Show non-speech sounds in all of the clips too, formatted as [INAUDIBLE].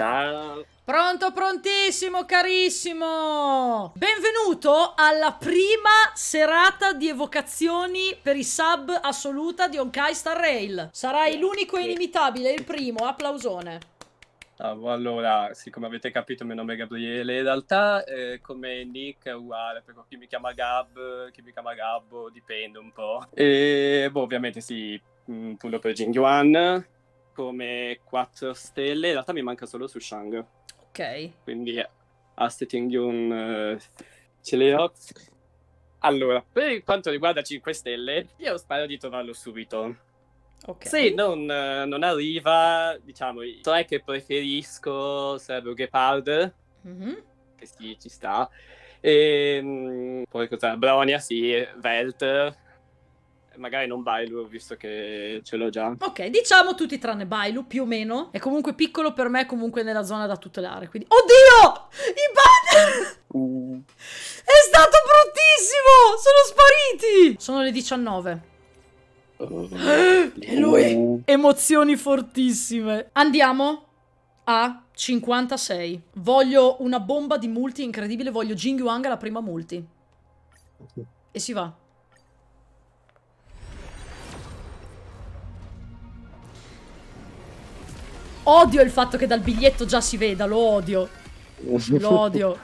Ciao. Pronto, prontissimo, carissimo! Benvenuto alla prima serata di evocazioni per i sub assoluta di Onkai Star Rail. Sarai l'unico e inimitabile, il primo, applausone. Allora, siccome avete capito, il mio nome è Gabriele. In realtà, eh, come Nick è uguale, perché chi mi chiama Gab, chi mi chiama Gabbo, dipende un po'. E boh, ovviamente sì, mm, pullo per Jing Yuan come 4 stelle, in realtà mi manca solo su Shang. Ok. Quindi Asteting Yun uh, eh, ce le ho. Allora, per quanto riguarda 5 stelle, io spero di trovarlo subito. Okay. Se non, eh, non, arriva, diciamo, i tre che preferisco sarebbero Gepard, mm-hmm. che sì, ci sta, e mm, poi cosa? Bronia, sì, Velt, magari non Bailu, visto che ce l'ho già. Ok, diciamo tutti tranne Bailu, più o meno. È comunque piccolo per me, comunque nella zona da tutelare. Quindi... Oddio! I banner! Uh. È stato bruttissimo! Sono spariti! Sono le 19. Uh. [GASPS] E lui! Uh. Emozioni fortissime. Andiamo a 56. Voglio una bomba di multi incredibile, voglio Jing Yuang alla prima multi. E si va. Odio il fatto che dal biglietto già si veda, lo odio. Lo [LAUGHS] odio.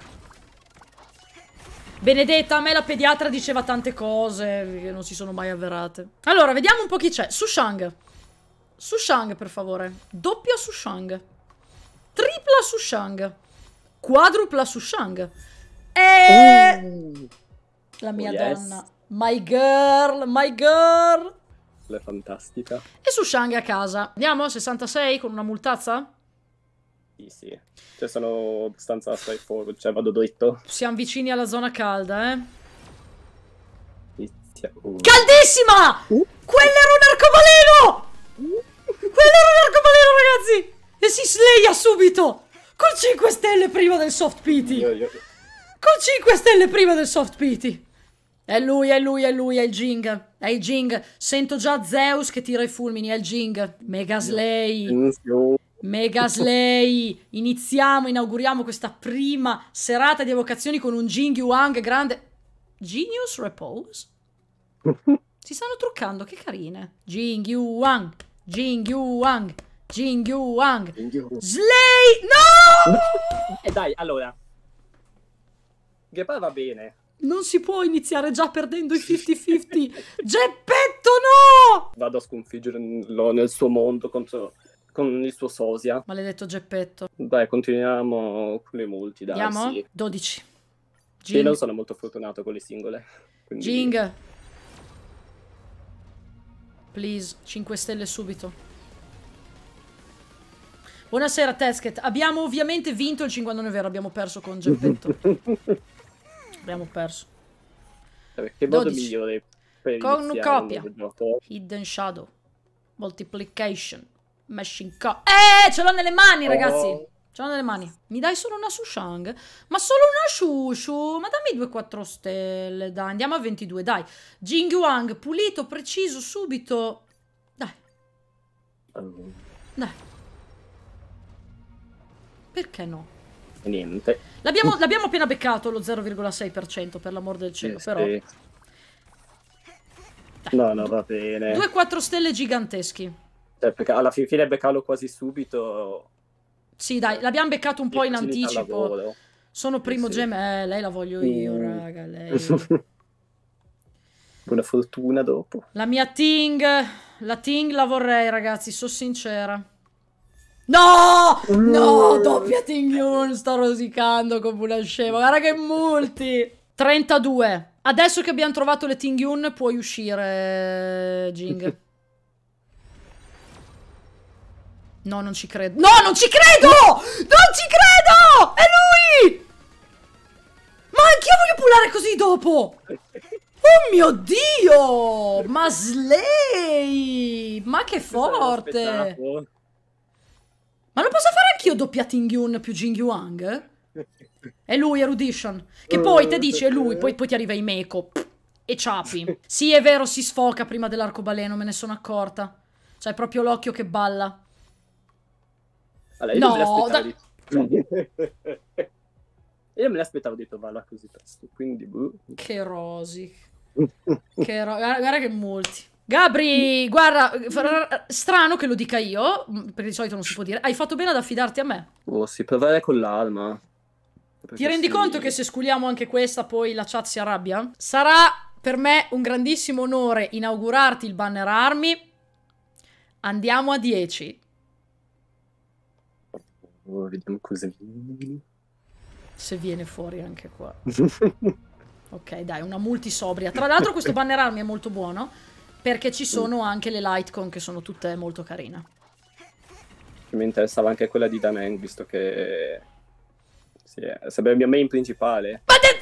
Benedetta, a me la pediatra diceva tante cose che non si sono mai avverate. Allora, vediamo un po' chi c'è. Sushang. Sushang, per favore. Doppia Sushang. Tripla Sushang. Quadrupla Sushang. E... Oh. La mia oh, donna. My girl, my girl. È fantastica. E su Shang a casa. Andiamo a 66 con una multazza? Sì, sì. Cioè sono abbastanza straightforward, cioè vado dritto. Siamo vicini alla zona calda, eh. Uh. Caldissima! Uh. Quello era un arcobaleno! Uh. Quello era un arcobaleno, ragazzi! E si sleia subito! Con 5 stelle prima del soft pity! Con 5 stelle prima del soft pity! È lui, è lui, è lui, è il Jing. È il Jing. Sento già Zeus che tira i fulmini, è il Jing. Mega Slay. Mega Slay. Iniziamo, inauguriamo questa prima serata di evocazioni con un Jing Yuang grande. Genius Repose? Si stanno truccando, che carine. Jing Yuang, Jing Yuang, Jing Yuang. Slay! No! E eh dai, allora. Gepard va bene. Non si può iniziare già perdendo i 50-50. [LAUGHS] Geppetto no! Vado a sconfiggerlo nel suo mondo contro con il suo sosia. Maledetto Geppetto. Dai, continuiamo con le multi, dai. Andiamo? Sì. 12. Jing. Io non sono molto fortunato con le singole. Quindi... Jing. Please, 5 stelle subito. Buonasera Tesket, abbiamo ovviamente vinto il Non è vero, abbiamo perso con Geppetto. [LAUGHS] Abbiamo perso. Vabbè, che 12. modo migliore per copia. Hidden Shadow. Multiplication. Mashing Co. Eh, ce l'ho nelle mani, oh. ragazzi! Ce l'ho nelle mani. Mi dai solo una Sushang? Ma solo una Shushu? Ma dammi 2 4 stelle, dai. Andiamo a 22, dai. Jing Wang, pulito, preciso, subito. Dai. Dai. Perché no? niente. L'abbiamo, appena beccato lo 0,6% per l'amor del cielo, eh, però. Sì. No, no, va bene. 2-4 stelle giganteschi. Cioè, alla fine beccarlo quasi subito. Sì, dai, l'abbiamo beccato un po' in anticipo. Sono primo eh, sì. gem, eh, lei la voglio mm. io, mm. raga, lei. Buona [LAUGHS] fortuna dopo. La mia Ting, la Ting la vorrei, ragazzi, sono sincera. No! No, mm. doppia Ting Yun, sto rosicando come una scema. Guarda che multi! 32. Adesso che abbiamo trovato le Ting Yun puoi uscire, Jing. No, non ci credo. No, non ci credo! Non ci credo! È lui! Ma anch'io voglio pullare così dopo! Oh mio Dio! Ma Slay! Ma che forte! Ma lo posso fare anch'io doppia Ting Yun più Jing Yuang? [LAUGHS] È lui, Erudition. Che poi te dice lui, poi, poi ti arriva i Meiko. e ciapi. [LAUGHS] Sì, è vero, si sfoca prima dell'arcobaleno, me ne sono accorta. Cioè, è proprio l'occhio che balla. Allora, io no, da... [LAUGHS] io me l'aspettavo di trovarla così presto, quindi... Boh. Che rosi. che ro... Guarda, guarda che molti. Gabri, guarda, strano che lo dica io, mm, perché di solito non si può dire. Hai fatto bene ad affidarti a me. Oh, sì, provare con l'alma. Ti rendi sì. conto che se sculiamo anche questa poi la chat si arrabbia? Sarà per me un grandissimo onore inaugurarti il banner army. Andiamo a 10. Oh, vediamo cosa viene. Se viene fuori anche qua. [LAUGHS] ok, dai, una multisobria. Tra l'altro questo banner army è molto buono perché ci mm. sono anche le Lightcon che sono tutte molto carine. Mi interessava anche quella di Daneng, visto che... Sì, sarebbe il mio main principale. Ma, te...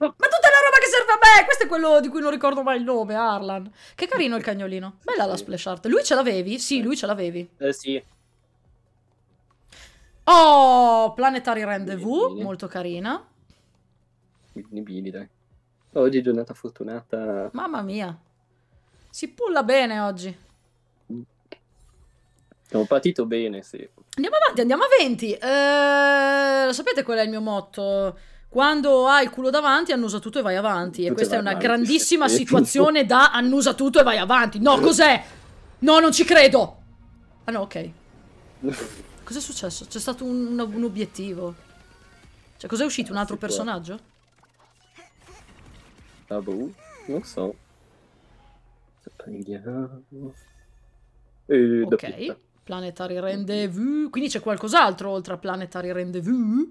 Ma tutta la roba che serve a me! Questo è quello di cui non ricordo mai il nome, Arlan. Che carino il cagnolino. Bella sì. la splash art. Lui ce l'avevi? Sì, eh. lui ce l'avevi. Eh, sì. Oh, Planetary Rendezvous, bini, bini. molto carina. Bini, bini, dai. Oggi è giornata fortunata. Mamma mia. Si pulla bene oggi. Siamo partito bene, sì. Andiamo avanti, andiamo avanti. Eh, sapete qual è il mio motto? Quando hai il culo davanti, annusa tutto e vai avanti. Tutto e questa è una avanti. grandissima [LAUGHS] situazione da annusa tutto e vai avanti. No, cos'è? No, non ci credo. Ah no, ok. Cos'è successo? C'è stato un, un, obiettivo. Cioè, cos'è uscito? Un altro personaggio? Ah, Non so. Vediamo. ok, pizza. Planetary Rendezvous. Quindi c'è qualcos'altro oltre a Planetary Rendezvous?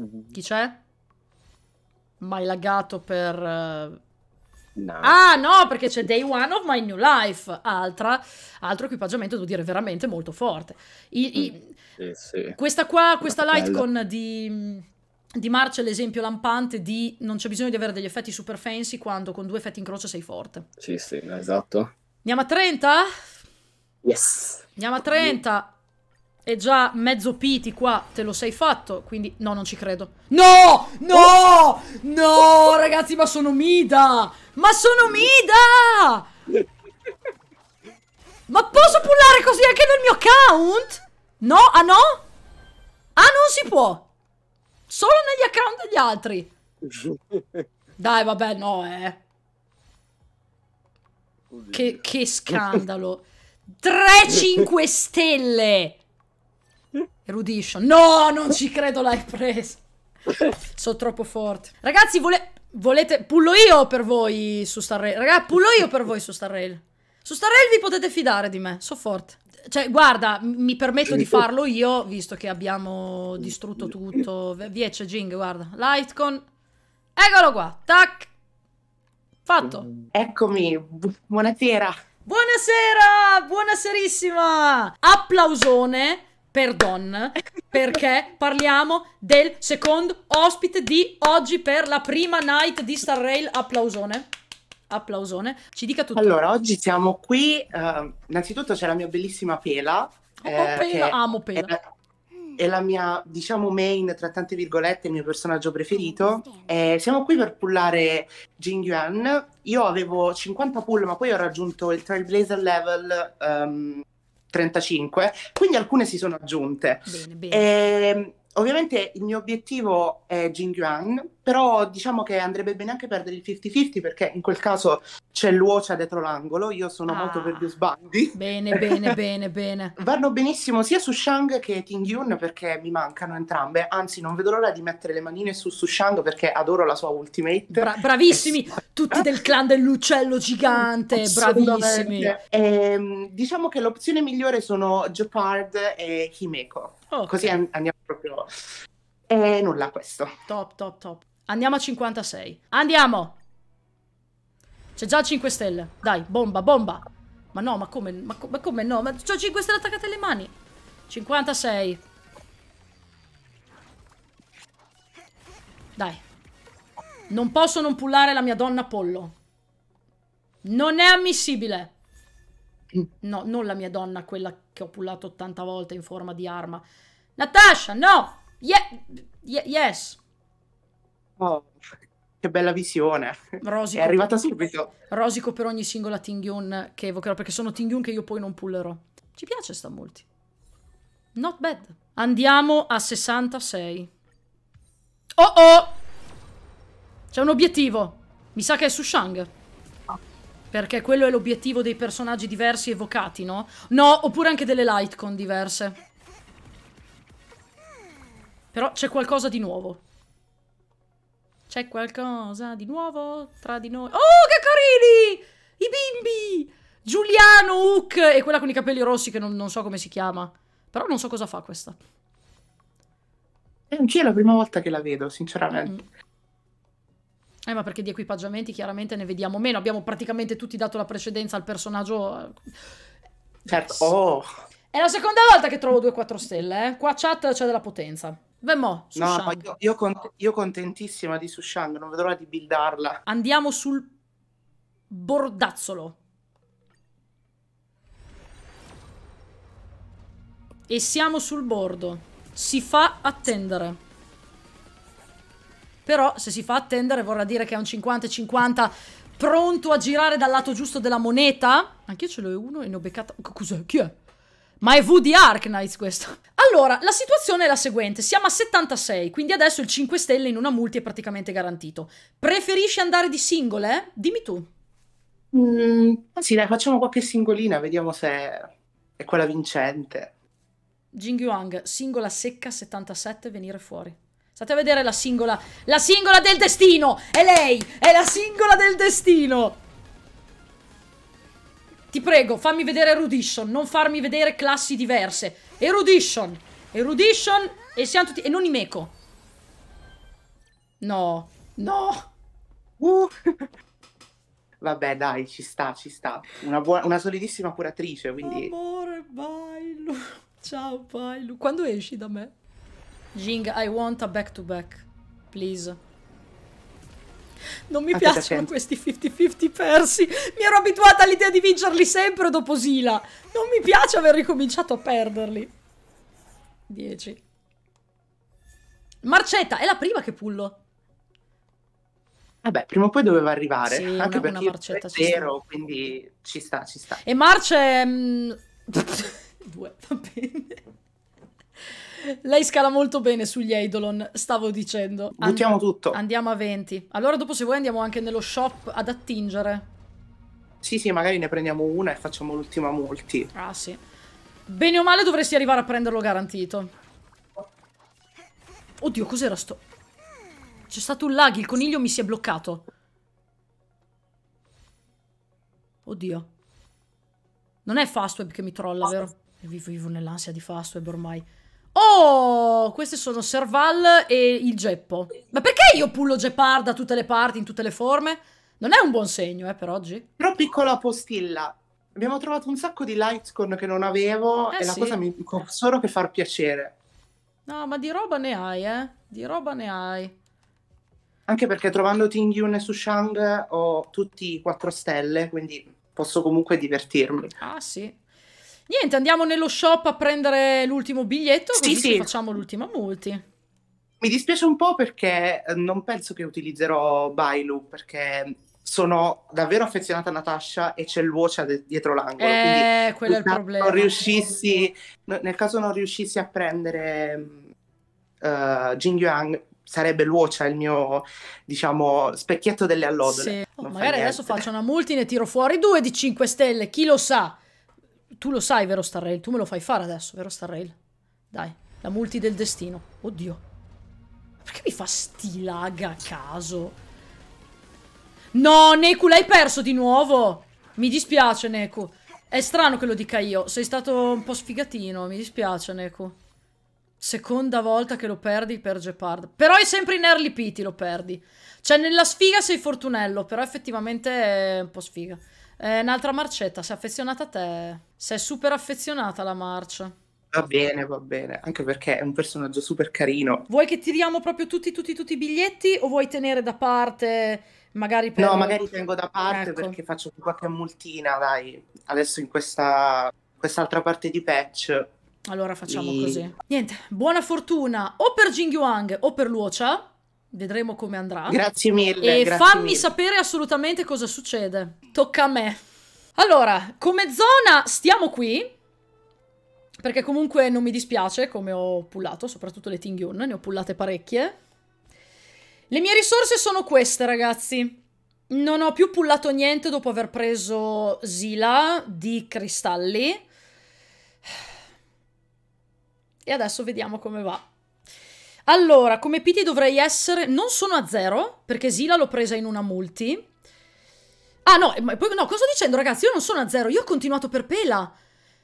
Mm. Chi c'è? Mai laggato per... Eh, no. Ah no, perché c'è Day One of My New Life, altra, altro equipaggiamento, devo dire, veramente molto forte. I, i... Mm. Eh, sì. Questa qua, questa Light con di... Mm, di Marcia l'esempio lampante di non c'è bisogno di avere degli effetti super fancy quando con due effetti in croce sei forte. Sì, sì, esatto. Andiamo a 30? Yes. Andiamo a 30. E già mezzo piti qua te lo sei fatto, quindi no, non ci credo. No! No! No, ragazzi, ma sono Mida! Ma sono Mida! Ma posso pullare così anche nel mio account? No? Ah no? Ah, non si può! Solo negli account degli altri. [LAUGHS] Dai, vabbè, no, eh. Che, che scandalo. 3-5 stelle. Erudition. No, non ci credo l'hai preso. Sono troppo forte. Ragazzi, vole volete... Pullo io per voi su Star Rail. Ragazzi, pullo io per voi su Star Rail. Su Star Rail vi potete fidare di me. So forte. Cioè, guarda, mi permetto di farlo io, visto che abbiamo distrutto tutto. Viece Jing, guarda. Lightcon. Eccolo qua. Tac. Fatto. Eccomi. Bu buonasera. Buonasera, buonaserissima. Applausone per Don, perché parliamo del secondo ospite di oggi per la prima night di Star Rail. Applausone applausone, ci dica tutto. Allora, oggi siamo qui, uh, innanzitutto c'è la mia bellissima Pela. Oh, eh, oh, Pela, amo Pela. È, è la mia, diciamo, main, tra tante virgolette, il mio personaggio preferito. Mm, eh, siamo qui per pullare Jing Yuan. Io avevo 50 pull, ma poi ho raggiunto il Trailblazer level um, ehm, 35, quindi alcune si sono aggiunte. Bene, bene. Eh, Ovviamente il mio obiettivo è Jing Yuan, però diciamo che andrebbe bene anche perdere il 50-50 perché in quel caso c'è l'uocia dietro l'angolo, io sono ah, molto per gli sbandi. Bene, bene, [LAUGHS] bene, bene. Vanno benissimo sia su Shang che Ting Yun perché mi mancano entrambe, anzi non vedo l'ora di mettere le manine su su Shang perché adoro la sua ultimate. Bra- bravissimi, [LAUGHS] tutti del clan dell'uccello gigante, bravissimi. E, ehm, diciamo che l'opzione migliore sono Geopard e Himeko. Okay. Così an- andiamo proprio... E nulla questo. Top, top, top. Andiamo a 56. Andiamo! C'è già 5 stelle. Dai, bomba, bomba. Ma no, ma come? Ma, co ma come no? Ma c'ho 5 stelle attaccate alle mani. 56. Dai. Non posso non pullare la mia donna pollo. Non è ammissibile. Mm. No, non la mia donna, quella che ho pullato 80 volte in forma di arma. Natasha, no! Ye Ye yes! Oh, che bella visione. Rosico È arrivata per... subito. Rosico per ogni singola Tingyun che evocherò, perché sono Tingyun che io poi non pullerò. Ci piace sta multi. Not bad. Andiamo a 66. Oh oh! C'è un obiettivo. Mi sa che è su Shang. Perché quello è l'obiettivo dei personaggi diversi evocati, no? No, oppure anche delle Lightcon diverse. Però c'è qualcosa di nuovo. C'è qualcosa di nuovo tra di noi. Oh, che carini! I bimbi! Giuliano, Hook e quella con i capelli rossi che non, non so come si chiama. Però non so cosa fa questa. Non è la prima volta che la vedo, sinceramente. Mm. Eh, ma perché di equipaggiamenti chiaramente ne vediamo meno. Abbiamo praticamente tutti dato la precedenza al personaggio. Eh. Cioè, certo. Yes. Oh. È la seconda volta che trovo 2-4 stelle. Eh. Qua chat c'è della potenza. Vemmo, no, ma io, io, cont io contentissima di Sushang, non vedo l'ora di buildarla. Andiamo sul bordazzolo. E siamo sul bordo. Si fa attendere però se si fa attendere vorrà dire che è un 50-50 pronto a girare dal lato giusto della moneta. Anch'io ce l'ho uno e ne ho beccato... Cos'è? Chi è? Ma è V di Arknights questo. Allora, la situazione è la seguente. Siamo a 76, quindi adesso il 5 stelle in una multi è praticamente garantito. Preferisci andare di singole? Dimmi tu. Mm, sì, dai, facciamo qualche singolina, vediamo se è quella vincente. Jing Yuang, singola secca 77, venire fuori. State a vedere la singola. La singola del destino! È lei! È la singola del destino! Ti prego, fammi vedere Erudition. Non farmi vedere classi diverse. Erudition. Erudition. E siamo tutti... E non Imeco. No. No. Uh. [LAUGHS] Vabbè, dai, ci sta, ci sta. Una, buona, una solidissima curatrice, quindi... Amore, Bailu. Ciao, Bailu. Quando esci da me? Jing, I want a back to back. Please. Non mi piacciono questi 50-50 persi. Mi ero abituata all'idea di vincerli sempre dopo Sila. Non mi piace aver ricominciato a perderli. 10. Marcetta, è la prima che pullo. Vabbè, prima o poi doveva arrivare. Sì, Anche una, perché una è vero, quindi ci sta, ci sta. E Marce... Mm, [LAUGHS] due, va bene. Lei scala molto bene sugli Eidolon, stavo dicendo. And- Buttiamo tutto. Andiamo a 20. Allora dopo se vuoi andiamo anche nello shop ad attingere. Sì, sì, magari ne prendiamo una e facciamo l'ultima multi. Ah, sì. Bene o male dovresti arrivare a prenderlo garantito. Oddio, cos'era sto... C'è stato un lag, il coniglio mi si è bloccato. Oddio. Non è Fastweb che mi trolla, vero? vivo, vivo nell'ansia di Fastweb ormai. Oh, queste sono Serval e il Geppo. Ma perché io pullo Gepard da tutte le parti, in tutte le forme? Non è un buon segno, eh, per oggi. Però piccola postilla. Abbiamo trovato un sacco di lightcorn che non avevo eh, e sì. la cosa mi dico solo che far piacere. No, ma di roba ne hai, eh. Di roba ne hai. Anche perché trovando Ting Yun e Sushang ho tutti quattro stelle, quindi posso comunque divertirmi. Ah, sì. Niente, andiamo nello shop a prendere l'ultimo biglietto sì, così sì. facciamo l'ultima multi. Mi dispiace un po' perché eh, non penso che utilizzerò Bailu perché sono davvero affezionata a Natasha e c'è il voce dietro l'angolo. Eh, quello è il problema. Non Riuscissi, nel caso non riuscissi a prendere uh, mm, eh, Jin Yuang, sarebbe l'uocia il mio, diciamo, specchietto delle allodole. Sì. Oh, magari adesso faccio una multi e ne tiro fuori due di 5 stelle, chi lo sa? Tu lo sai, vero Star Rail? Tu me lo fai fare adesso, vero Star Rail? Dai, la multi del destino. Oddio. Perché mi fa stilaga a caso? No, Neku, l'hai perso di nuovo! Mi dispiace, Neku. È strano che lo dica io. Sei stato un po' sfigatino. Mi dispiace, Neku. Seconda volta che lo perdi per Gepard. Però è sempre in early pity lo perdi. Cioè, nella sfiga sei fortunello, però effettivamente è un po' sfiga. Eh, un'altra marcetta, sei affezionata a te. Sei super affezionata alla marcia. Va bene, va bene, anche perché è un personaggio super carino. Vuoi che tiriamo proprio tutti, tutti, tutti i biglietti o vuoi tenere da parte magari per... No, magari tengo da parte ecco. perché faccio qualche multina, dai. Adesso in questa quest'altra parte di patch. Allora facciamo e... così. Niente, buona fortuna o per Jing Yuang o per Luocha. Vedremo come andrà. Grazie mille. E grazie fammi mille. sapere assolutamente cosa succede. Tocca a me. Allora, come zona stiamo qui. Perché comunque non mi dispiace come ho pullato, soprattutto le Tingyun, ne ho pullate parecchie. Le mie risorse sono queste, ragazzi. Non ho più pullato niente dopo aver preso Zila di cristalli. E adesso vediamo come va. Allora, come PT dovrei essere... Non sono a zero, perché Zila l'ho presa in una multi. Ah no, ma poi, no, cosa sto dicendo ragazzi? Io non sono a zero, io ho continuato per pela.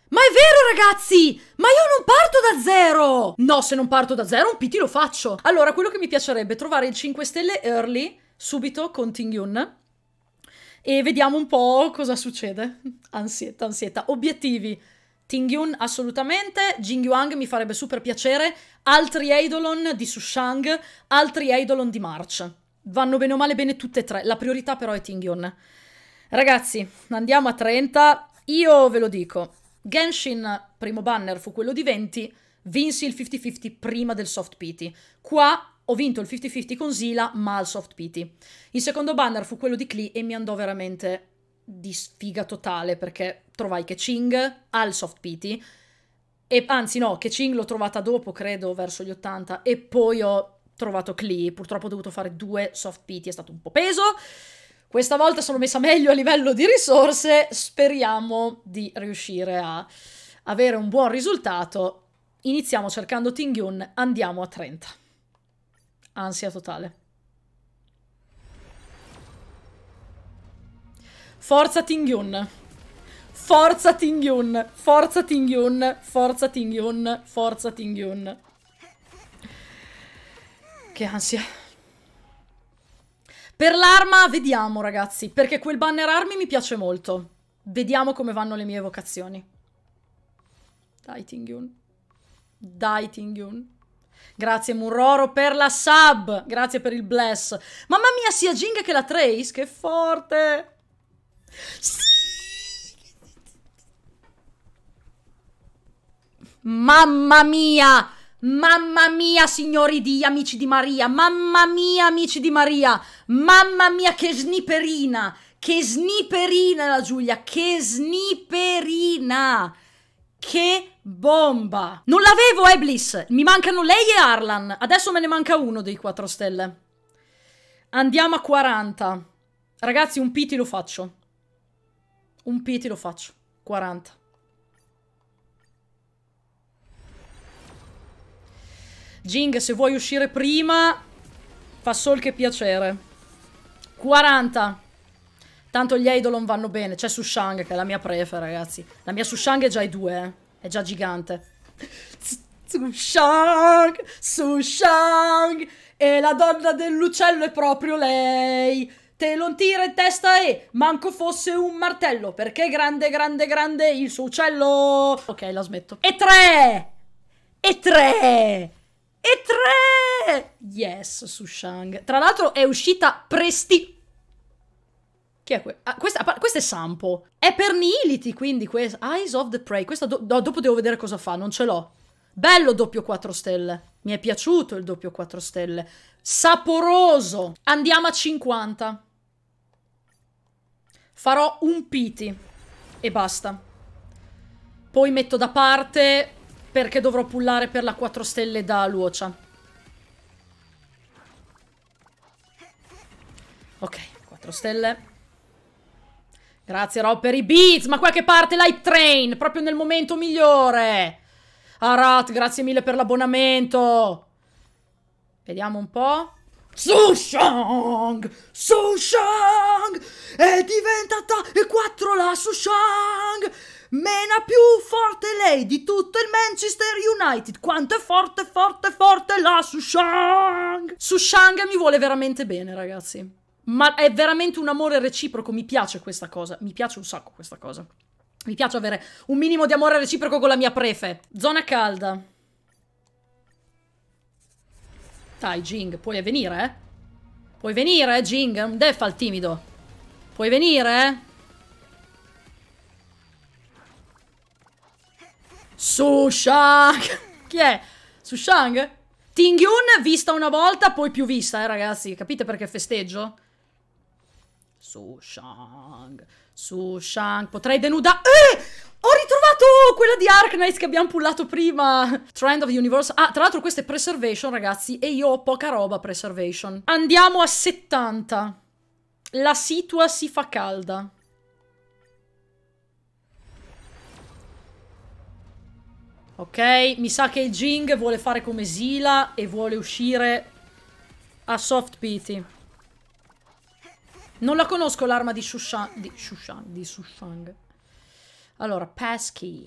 Ma è vero ragazzi! Ma io non parto da zero! No, se non parto da zero un PT lo faccio. Allora, quello che mi piacerebbe è trovare il 5 stelle early, subito, con Tingyun. E vediamo un po' cosa succede. Ansietta, ansietta. Obiettivi. Tingyun assolutamente, Jin Yuang mi farebbe super piacere, altri Eidolon di Sushang, altri Eidolon di March. Vanno bene o male bene tutte e tre, la priorità però è Tingyun. Ragazzi, andiamo a 30, io ve lo dico, Genshin primo banner fu quello di 20, vinsi il 50-50 prima del soft pity. Qua ho vinto il 50-50 con Zila, ma al soft pity. Il secondo banner fu quello di Klee e mi andò veramente di sfiga totale perché trovai Keqing al soft pity, e anzi no, Keqing l'ho trovata dopo, credo, verso gli 80, e poi ho trovato Klee, purtroppo ho dovuto fare due soft pity, è stato un po' peso, questa volta sono messa meglio a livello di risorse, speriamo di riuscire a avere un buon risultato. Iniziamo cercando Tingyun, andiamo a 30. Ansia totale. Forza Tingyun. Forza Tingyun, forza Tingyun, forza Tingyun, forza Tingyun. Che ansia. Per l'arma vediamo ragazzi, perché quel banner army mi piace molto. Vediamo come vanno le mie evocazioni. Dai Tingyun. Dai Tingyun. Grazie Murroro per la sub, grazie per il bless. Mamma mia, sia Jing che la Trace, che forte! Sì! Mamma mia! Mamma mia, signori di Amici di Maria! Mamma mia, Amici di Maria! Mamma mia, che sniperina! Che sniperina la Giulia! Che sniperina! Che bomba! Non l'avevo, eh, Bliss! Mi mancano lei e Arlan. Adesso me ne manca uno dei 4 stelle. Andiamo a 40. Ragazzi, un piti lo faccio. Un piti lo faccio. 40. Jing, se vuoi uscire prima, fa sol che piacere. 40. Tanto gli idolon vanno bene. C'è Su Shang, che è la mia prefe, ragazzi. La mia Su Shang è già i due, eh. È già gigante. [LAUGHS] Su Shang, Su Shang. e la donna dell'uccello è proprio lei. Te lo tira in testa e manco fosse un martello, perché grande, grande, grande il suo uccello. Ok, la smetto. E tre! E tre! E 3! Yes, su Shang. Tra l'altro è uscita presti... Chi è que ah, questa? Questo è Sampo. È per Nihility, quindi, questa. Eyes of the Prey. Questa do no, dopo devo vedere cosa fa, non ce l'ho. Bello doppio 4 stelle. Mi è piaciuto il doppio 4 stelle. Saporoso. Andiamo a 50. Farò un piti. E basta. Poi metto da parte perché dovrò pullare per la 4 stelle da Luocia. Ok, 4 stelle. Grazie Rob per i beats, ma qua che parte l'hype train, proprio nel momento migliore. Arat, grazie mille per l'abbonamento. Vediamo un po'. Sushang! Sushang! È diventata e 4 la Sushang! Mena più forte lei di tutto il Manchester United. Quanto è forte, forte, forte la Sushang. Sushang mi vuole veramente bene, ragazzi. Ma è veramente un amore reciproco. Mi piace questa cosa. Mi piace un sacco questa cosa. Mi piace avere un minimo di amore reciproco con la mia prefe. Zona calda. Dai, Jing, puoi venire, eh? Puoi venire, eh, Jing? Non defa il timido. Puoi venire, eh? Su Shang! [LAUGHS] Chi è? Su Shang? Ting Yun vista una volta, poi più vista, eh ragazzi. Capite perché festeggio? Su Shang. Su Shang. Potrei denudare... Eh! Ho ritrovato quella di Arknights che abbiamo pullato prima. Trend of the Universe. Ah, tra l'altro questa è Preservation, ragazzi. E io ho poca roba Preservation. Andiamo a 70. La situa si fa calda. Ok, mi sa che il Jing vuole fare come Zila e vuole uscire a soft pity. Non la conosco l'arma di Shushan... Di Shushan... Di Shushang. Allora, Pesky.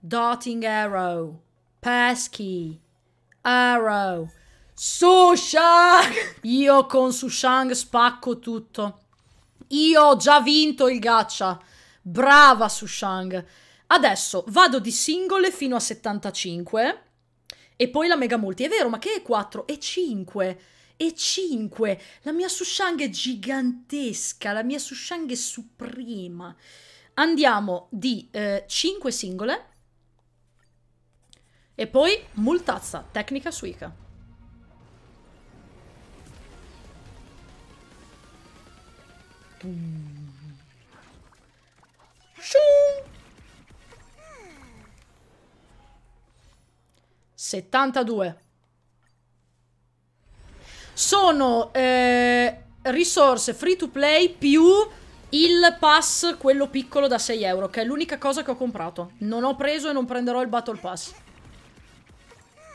Dotting Arrow. Pesky. Arrow. Sushang! Io con Sushang spacco tutto. Io ho già vinto il gacha. Brava Sushang. Adesso vado di singole fino a 75 e poi la mega multi. È vero, ma che è 4? È 5. E 5. La mia Sushang è gigantesca, la mia Sushang è suprema. Andiamo di eh, 5 singole e poi multazza, tecnica suica. Shoo! 72. Sono eh, risorse free to play più il pass, quello piccolo da 6 euro, che è l'unica cosa che ho comprato. Non ho preso e non prenderò il battle pass.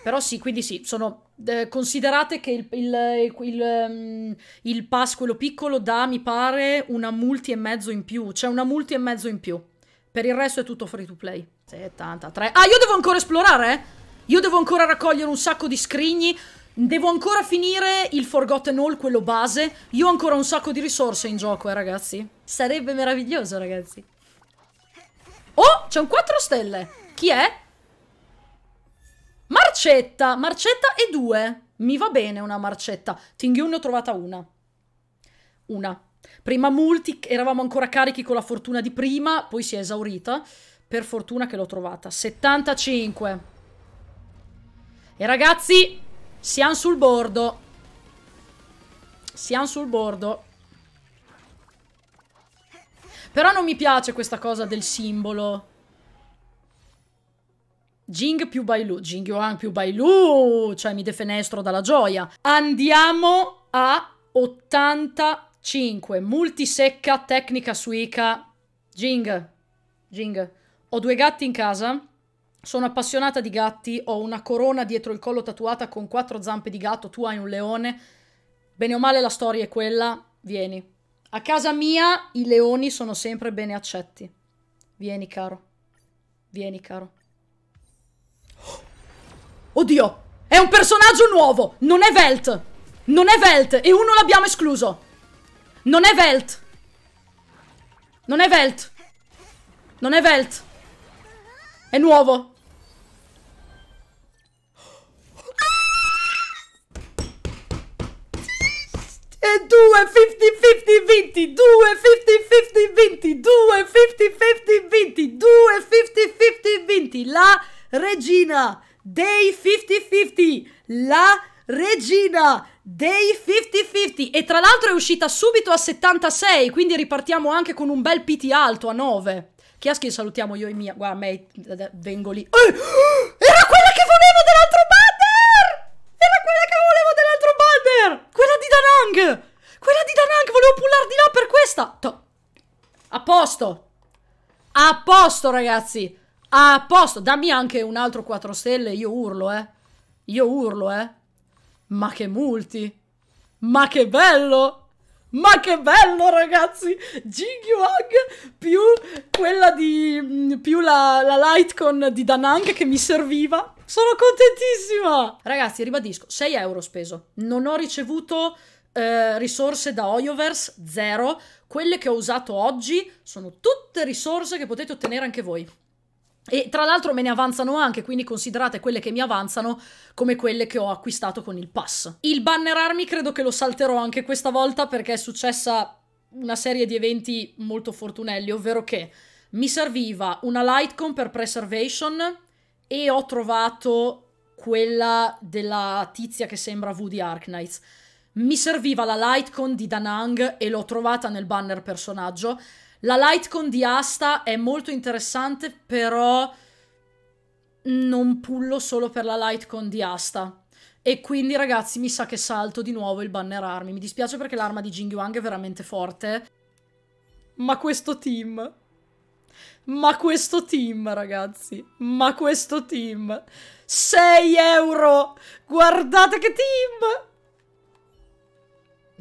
Però sì, quindi sì, sono, eh, considerate che il, il, il, um, il, pass, quello piccolo, dà, mi pare, una multi e mezzo in più. Cioè una multi e mezzo in più. Per il resto è tutto free to play. 73. Ah, io devo ancora esplorare? Eh? Io devo ancora raccogliere un sacco di scrigni. Devo ancora finire il Forgotten Hall, quello base. Io ho ancora un sacco di risorse in gioco, eh, ragazzi. Sarebbe meraviglioso, ragazzi. Oh, c'è un 4 stelle. Chi è? Marcetta. Marcetta e due. Mi va bene una marcetta. Tingyun ne ho trovata una. Una. Prima multi, eravamo ancora carichi con la fortuna di prima, poi si è esaurita. Per fortuna che l'ho trovata. 75. E ragazzi, siamo sul bordo. Siamo sul bordo. Però non mi piace questa cosa del simbolo. Jing più Bailu. Jing Yuan più Bailu. Cioè, mi defenestro dalla gioia. Andiamo a 85. Multisecca, tecnica suica. Jing. Jing. Ho due gatti in casa. Sono appassionata di gatti, ho una corona dietro il collo tatuata con quattro zampe di gatto, tu hai un leone. Bene o male la storia è quella, vieni. A casa mia i leoni sono sempre bene accetti. Vieni, caro. Vieni, caro. Oddio! È un personaggio nuovo! Non è Velt! Non è Velt! E uno l'abbiamo escluso! Non è Velt! Non è Velt! Non è Velt! È nuovo! e 2 50 50 20 2 50 50 20 2 50 50 20 2 50 50 20 la regina dei 50 50 la regina dei 50-50 e tra l'altro è uscita subito a 76 quindi ripartiamo anche con un bel PT alto a 9 Chiaschi salutiamo io e mia guarda me vengo lì eh, [GASPS] era quella che volevo dell'altro Danang! Quella di Danang! Volevo pullare di là per questa! To a posto! A posto, ragazzi! A posto! Dammi anche un altro 4 stelle, io urlo, eh! Io urlo, eh! Ma che multi! Ma che bello! Ma che bello, ragazzi! Jigyuang più quella di... Mm, più la, la Lightcon di Danang che mi serviva. Sono contentissima! Ragazzi, ribadisco, 6 euro speso. Non ho ricevuto eh, risorse da Oioverse, zero. Quelle che ho usato oggi sono tutte risorse che potete ottenere anche voi. E tra l'altro me ne avanzano anche, quindi considerate quelle che mi avanzano come quelle che ho acquistato con il pass. Il banner army credo che lo salterò anche questa volta perché è successa una serie di eventi molto fortunelli, ovvero che mi serviva una Lightcom per Preservation e ho trovato quella della tizia che sembra Woody di Arknights. Mi serviva la Lightcon di Danang e l'ho trovata nel banner personaggio. La Lightcon di Asta è molto interessante, però non pullo solo per la Lightcon di Asta. E quindi ragazzi mi sa che salto di nuovo il banner armi. Mi dispiace perché l'arma di Jingyuang è veramente forte. Ma questo team... Ma questo team, ragazzi. Ma questo team. 6 euro. Guardate che team.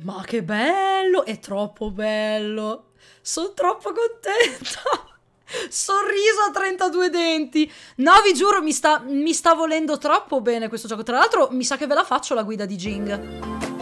Ma che bello! È troppo bello! Sono troppo contenta! [LAUGHS] Sorriso a 32 denti! No, vi giuro, mi sta, mi sta volendo troppo bene questo gioco. Tra l'altro, mi sa che ve la faccio la guida di Jing.